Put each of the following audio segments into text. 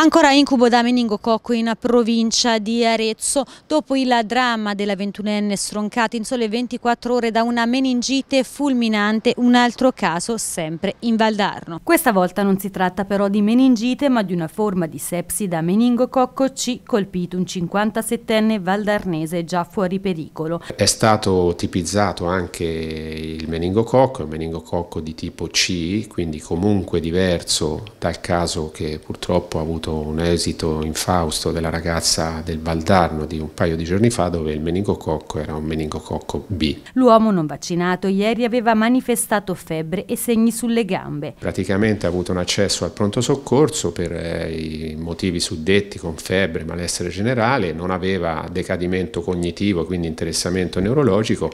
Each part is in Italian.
Ancora incubo da meningococco in provincia di Arezzo. Dopo il dramma della ventunenne stroncata in sole 24 ore da una meningite fulminante, un altro caso sempre in Valdarno. Questa volta non si tratta però di meningite ma di una forma di sepsi da meningococco C colpito un 57enne valdarnese già fuori pericolo. È stato tipizzato anche il meningococco, il meningococco di tipo C, quindi comunque diverso dal caso che purtroppo ha avuto avuto un esito infausto della ragazza del Valdarno di un paio di giorni fa dove il meningococco era un meningococco B. L'uomo non vaccinato ieri aveva manifestato febbre e segni sulle gambe. Praticamente ha avuto un accesso al pronto soccorso per eh, i motivi suddetti con febbre, malessere generale, non aveva decadimento cognitivo, quindi interessamento neurologico,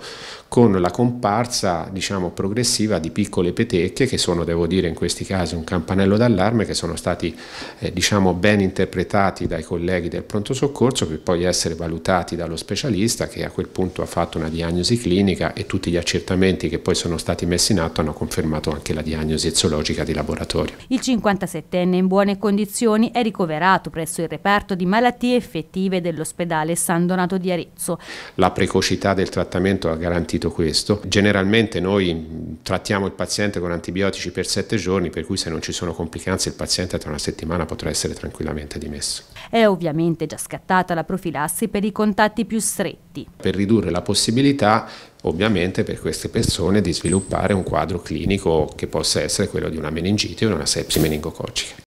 con la comparsa diciamo, progressiva di piccole petecchie che sono, devo dire in questi casi, un campanello d'allarme che sono stati eh, diciamo, diciamo, ben interpretati dai colleghi del pronto soccorso per poi essere valutati dallo specialista che a quel punto ha fatto una diagnosi clinica e tutti gli accertamenti che poi sono stati messi in atto hanno confermato anche la diagnosi eziologica di laboratorio. Il 57enne in buone condizioni è ricoverato presso il reparto di malattie effettive dell'ospedale San Donato di Arezzo. La precocità del trattamento ha garantito questo. Generalmente noi trattiamo il paziente con antibiotici per sette giorni per cui se non ci sono complicanze il paziente tra una settimana potrà essere essere tranquillamente dimesso. È ovviamente già scattata la profilassi per i contatti più stretti. Per ridurre la possibilità ovviamente per queste persone di sviluppare un quadro clinico che possa essere quello di una meningite o una sepsi meningococcica.